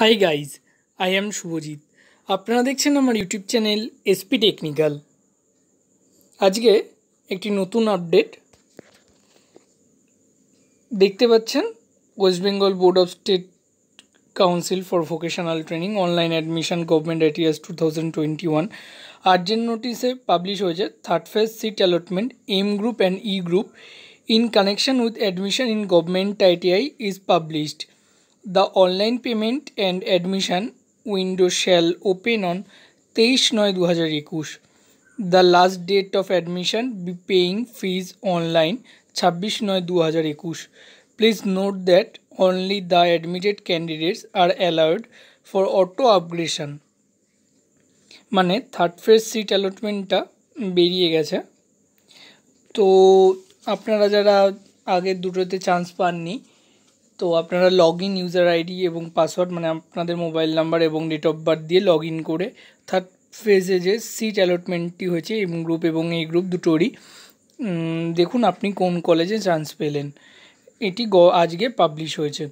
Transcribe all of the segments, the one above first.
high guys I am Subhajit আপনারা দেখছেন আমার ইউটিউব চ্যানেল এসপি টেকনিক্যাল আজকে একটি নতুন আপডেট দেখতে পাচ্ছেন West Bengal board of state council for vocational training online admission government ITS two thousand twenty one urgent নোটিসে পাবলিশ হয়েছে third phase seat allotment M group and E group in connection with admission in government ITI is published the online payment and admission window shall open on তেইশ নয় দু হাজার একুশ the last date of admission be paying fees online ছাব্বিশ নয় দু হাজার একুশ please note that only the admitted candidates are allowed for auto upgradation মানে থার্ড ফেজ সিট অ্যালটমেন্টটা বেরিয়ে গেছে তো আপনারা যারা আগের দুটোতে চান্স পাননি তো আপনারা লগ ইন ইউজার আইডি এবং পাসওয়ার্ড মানে আপনাদের মোবাইল নাম্বার এবং ডেট অফ বার্থ দিয়ে লগ ইন করে থার্ড ফেজে যে সিট অ্যালটমেন্টটি হয়েছে এবং গ্রুপ এবং এই গ্রুপ দুটোরই দেখুন আপনি কোন কলেজে চান্স পেলেন এটি গ আজকে পাবলিশ হয়েছে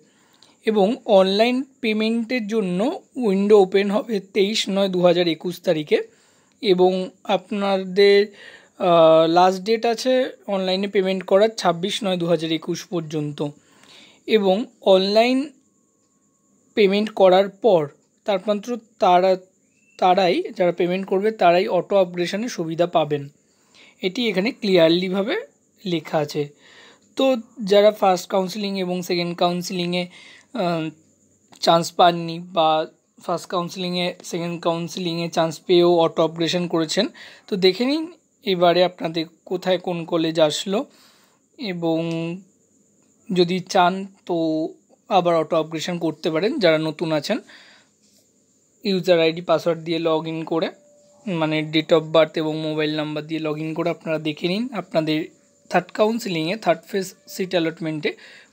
এবং অনলাইন পেমেন্টের জন্য উইন্ডো ওপেন হবে তেইশ নয় দু হাজার একুশ তারিখে এবং আপনাদের লাস্ট ডেট আছে অনলাইনে পেমেন্ট করার ছাব্বিশ নয় দু হাজার একুশ পর্যন্ত এবং অনলাইন পেমেন্ট করার পর তারপর তারা তারাই যারা পেমেন্ট করবে তারাই অটো আপগ্রেশনের সুবিধা পাবেন এটি এখানে ক্লিয়ারলিভাবে লেখা আছে তো যারা ফার্স্ট কাউন্সিলিং এবং সেকেন্ড কাউন্সিলিংয়ে চান্স পাননি বা ফার্স্ট কাউন্সিলিংয়ে সেকেন্ড কাউন্সিলিংয়ে চান্স পেয়েও অটো আপগ্রেশন করেছেন তো দেখে নিন এবারে আপনাদের কোথায় কোন কলেজ আসলো এবং যদি চান তো আবার অটো আপগ্রেশন করতে পারেন যারা নতুন আছেন ইউজার আইডি পাসওয়ার্ড দিয়ে লগ ইন করে মানে ডেট অফ বার্থ এবং মোবাইল নাম্বার দিয়ে লগ ইন করে আপনারা দেখে নিন আপনাদের থার্ড কাউন্সিলিংয়ে থার্ড ফেস সিট অ্যালটমেন্টে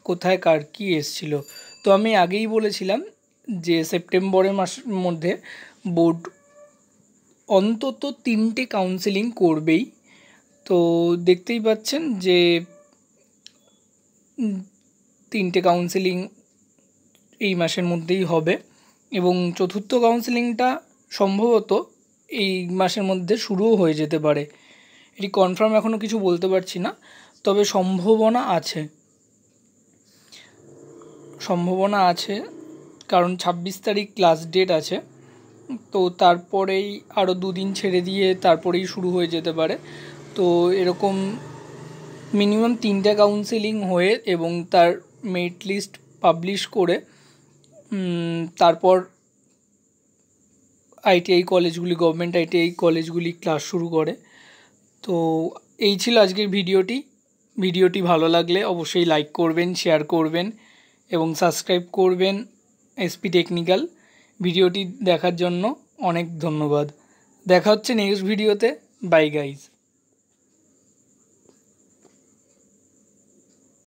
কোথায় কার কী এসছিল তো আমি আগেই বলেছিলাম যে সেপ্টেম্বরের মাস মধ্যে বোর্ড অন্তত তিনটে কাউন্সিলিং করবেই তো দেখতেই পাচ্ছেন যে তিনটে কাউন্সিলিং এই মাসের মধ্যেই হবে এবং চতুর্থ কাউন্সিলিংটা সম্ভবত এই মাসের মধ্যে শুরুও হয়ে যেতে পারে এটি কনফার্ম এখনও কিছু বলতে পারছি না তবে সম্ভাবনা আছে সম্ভাবনা আছে কারণ ছাব্বিশ তারিখ ক্লাস ডেট আছে তো তারপরেই আরও দুদিন ছেড়ে দিয়ে তারপরেই শুরু হয়ে যেতে পারে তো এরকম মিনিমাম তিনটা কাউন্সিলিং হয়ে এবং তার মেরিট লিস্ট পাবলিশ করে তারপর আইটিআই কলেজগুলি গভর্নমেন্ট আইটিআই কলেজগুলি ক্লাস শুরু করে তো এই ছিল আজকের ভিডিওটি ভিডিওটি ভালো লাগলে অবশ্যই লাইক করবেন শেয়ার করবেন এবং সাবস্ক্রাইব করবেন এসপি টেকনিক্যাল ভিডিওটি দেখার জন্য অনেক ধন্যবাদ দেখা হচ্ছে নেক্সট ভিডিওতে বাই গাইজ